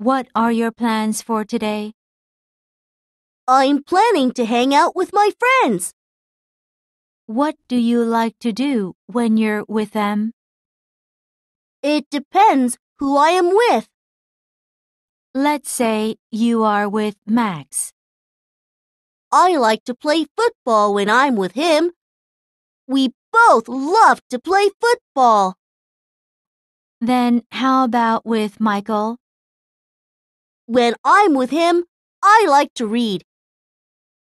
What are your plans for today? I'm planning to hang out with my friends. What do you like to do when you're with them? It depends who I am with. Let's say you are with Max. I like to play football when I'm with him. We both love to play football. Then how about with Michael? When I'm with him, I like to read.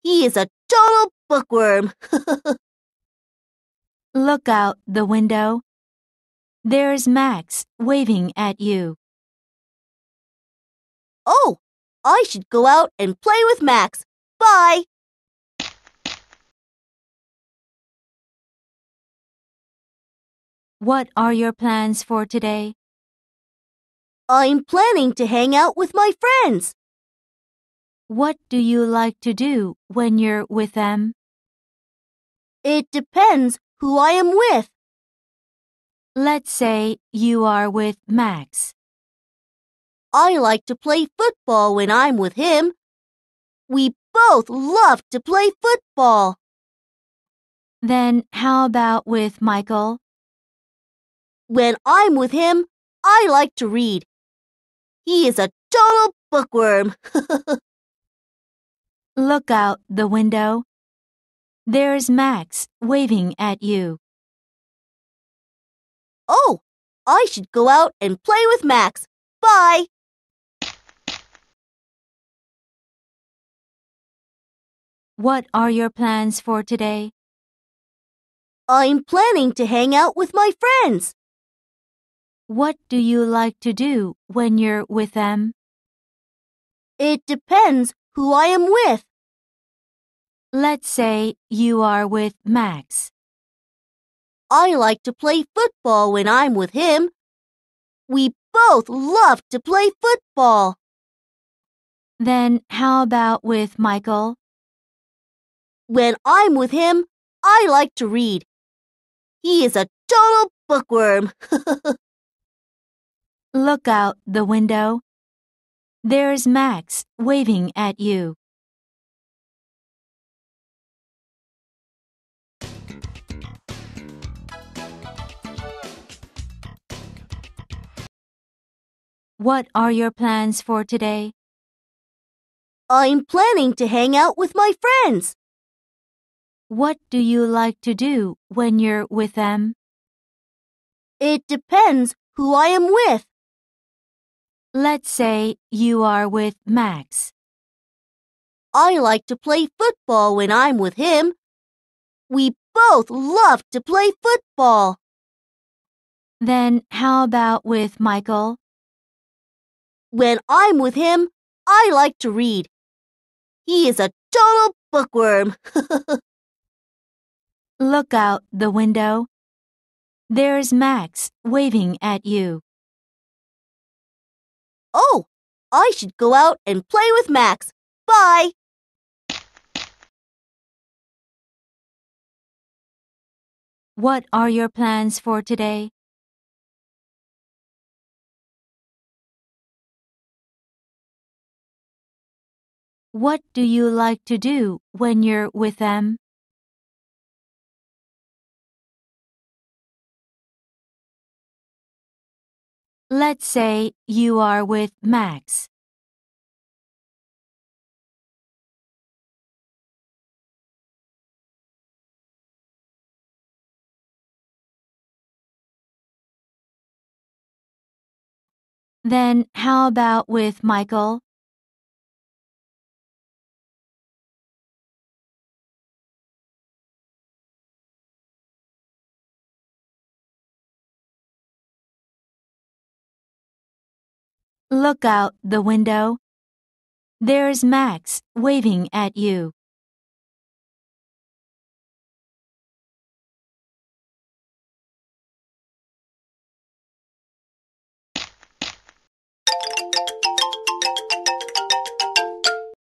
He is a total bookworm. Look out the window. There's Max waving at you. Oh, I should go out and play with Max. Bye. What are your plans for today? I'm planning to hang out with my friends. What do you like to do when you're with them? It depends who I am with. Let's say you are with Max. I like to play football when I'm with him. We both love to play football. Then how about with Michael? When I'm with him, I like to read. He is a total bookworm. Look out the window. There's Max waving at you. Oh, I should go out and play with Max. Bye. What are your plans for today? I'm planning to hang out with my friends. What do you like to do when you're with them? It depends who I am with. Let's say you are with Max. I like to play football when I'm with him. We both love to play football. Then how about with Michael? When I'm with him, I like to read. He is a total bookworm. Look out the window. There's Max waving at you. What are your plans for today? I'm planning to hang out with my friends. What do you like to do when you're with them? It depends who I am with. Let's say you are with Max. I like to play football when I'm with him. We both love to play football. Then how about with Michael? When I'm with him, I like to read. He is a total bookworm. Look out the window. There's Max waving at you. Oh, I should go out and play with Max. Bye. What are your plans for today? What do you like to do when you're with them? Let's say you are with Max. Then how about with Michael? Look out the window. There's Max waving at you.